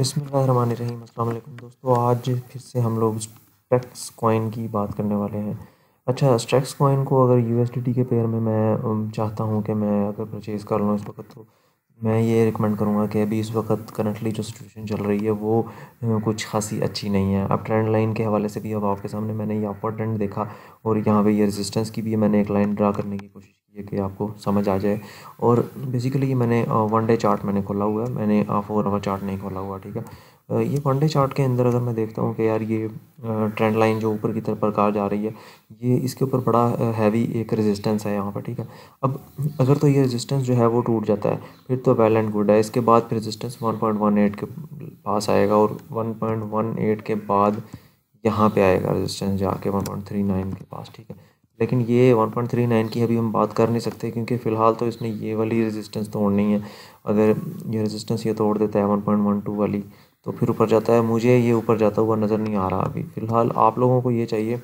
बसमीम अल्लाम दोस्तों आज फिर से हम लोग स्ट्रैक्स कॉइन की बात करने वाले हैं अच्छा स्ट्रैक्स कॉइन को अगर यू के पेयर में मैं चाहता हूँ कि मैं अगर परचेज़ कर लूँ इस वक्त तो मैं ये रिकमेंड करूँगा कि अभी इस वक्त करंटली जो सिचुएशन चल रही है वो कुछ खासी अच्छी नहीं है अब ट्रेंड लाइन के हवाले से भी अब आपके सामने मैंने ये अपर ट्रेंड देखा और यहाँ पर ये रेजिस्टेंस की भी मैंने एक लाइन ड्रा करने की कोशिश की कि आपको समझ आ जाए और बेसिकली मैंने वन डे चार्ट मैंने खोला हुआ है मैंने फोर आवर चार्ट नहीं खोला हुआ ठीक है ये वन डे चार्ट के अंदर अगर मैं देखता हूँ कि यार ये ट्रेंड लाइन जो ऊपर की तरफ प्रकार जा रही है ये इसके ऊपर बड़ा हैवी एक रेजिस्टेंस है यहाँ पर ठीक है अब अगर तो ये रेजिस्टेंस जो है वो टूट जाता है फिर तो वेल एंड गुड है इसके बाद फिर रेजिस्टेंस 1.18 के पास आएगा और 1.18 के बाद यहाँ पे आएगा रेजिस्टेंस जाके 1.39 के पास ठीक है लेकिन ये 1.39 की अभी हम बात कर नहीं सकते क्योंकि फ़िलहाल तो इसने ये वाली रेजिस्टेंस तोड़नी है अगर ये रेजिस्टेंस ये तोड़ देता है 1.12 वाली तो फिर ऊपर जाता है मुझे ये ऊपर जाता हुआ नज़र नहीं आ रहा अभी फ़िलहाल आप लोगों को ये चाहिए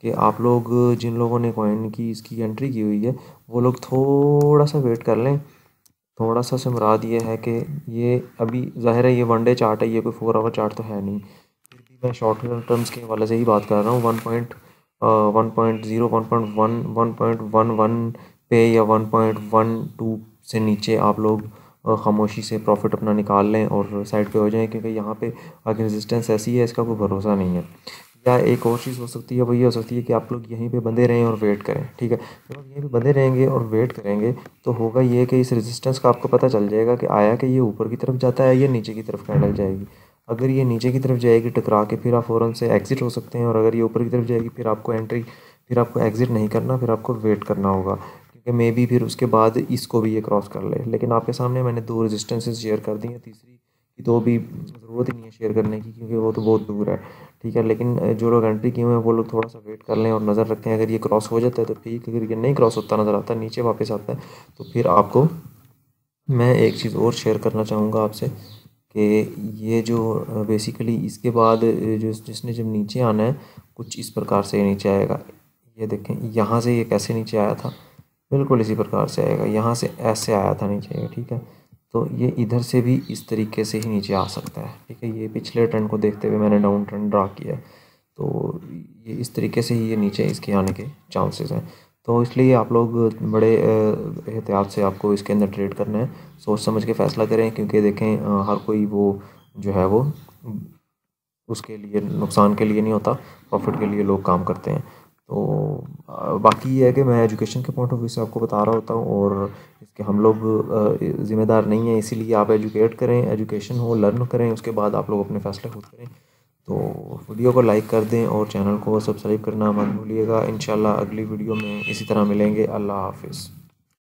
कि आप लोग जिन लोगों ने कॉइन की इसकी एंट्री की हुई है वो लोग थोड़ा सा वेट कर लें थोड़ा सा सिमराद ये है कि ये अभी ज़ाहिर है ये वन डे चार्ट है ये कोई फोर आवर चार्ट तो है नहीं फिर भी मैं शॉर्ट टर्म्स के हवाले से ही बात कर रहा हूँ one point one point zero one point one one point one one पे या वन पॉइंट वन टू से नीचे आप लोग खामोशी से प्रॉफिट अपना निकाल लें और साइड पे हो जाएं क्योंकि यहाँ पे आगे रेजिस्टेंस ऐसी है इसका कोई भरोसा नहीं है या एक और चीज़ हो सकती है वही हो सकती है कि आप लोग यहीं पे बंधे रहें और वेट करें ठीक है जब तो यहीं पे बंधे रहेंगे और वेट करेंगे तो होगा ये कि इस रेजिस्टेंस का आपको पता चल जाएगा कि आया कि ये ऊपर की तरफ जाता है या नीचे की तरफ कैंडल जाएगी अगर ये नीचे की तरफ जाएगी टकरा के फिर आप फ़ौरन से एग्ज़िट हो सकते हैं और अगर ये ऊपर की तरफ जाएगी फिर आपको एंट्री फिर आपको एग्ज़िट नहीं करना फिर आपको वेट करना होगा क्योंकि मे बी फिर उसके बाद इसको भी ये क्रॉस कर ले। लेकिन आपके सामने मैंने दो रजिस्टेंसेज शेयर कर दी हैं तीसरी की तो भी ज़रूरत ही नहीं है शेयर करने की क्योंकि वो तो बहुत दूर है ठीक है लेकिन जो लोग एंट्री किए हुए हैं वो लोग थोड़ा सा वेट कर लें और नज़र रखें अगर ये क्रॉस हो जाता है तो ठीक अगर ये नहीं क्रॉस होता नज़र आता नीचे वापस आता है तो फिर आपको मैं एक चीज़ और शेयर करना चाहूँगा आपसे कि ये जो बेसिकली इसके बाद जो जिसने जब नीचे आना है कुछ इस प्रकार से नीचे आएगा ये देखें यहाँ से ये कैसे नीचे आया था बिल्कुल इसी प्रकार से आएगा यहाँ से ऐसे आया था नीचे ठीक है तो ये इधर से भी इस तरीके से ही नीचे आ सकता है ठीक है ये पिछले ट्रेंड को देखते हुए मैंने डाउन ट्रेंड ड्रा किया है तो ये इस तरीके से ही ये नीचे इसके आने के चांसेस हैं तो इसलिए आप लोग बड़े एहतियात से आपको इसके अंदर ट्रेड करना है सोच समझ के फ़ैसला करें क्योंकि देखें हर कोई वो जो है वो उसके लिए नुकसान के लिए नहीं होता प्रॉफिट के लिए लोग काम करते हैं तो बाकी ये है कि मैं एजुकेशन के पॉइंट ऑफ व्यू से आपको बता रहा होता हूँ और इसके हम लोग ज़िम्मेदार नहीं हैं इसीलिए आप एजुकेट करें एजुकेशन हो लर्न करें उसके बाद आप लोग अपने फ़ैसले खुद करें तो वीडियो को लाइक कर दें और चैनल को सब्सक्राइब करना मत भूलिएगा इन अगली वीडियो में इसी तरह मिलेंगे अल्लाह हाफिज़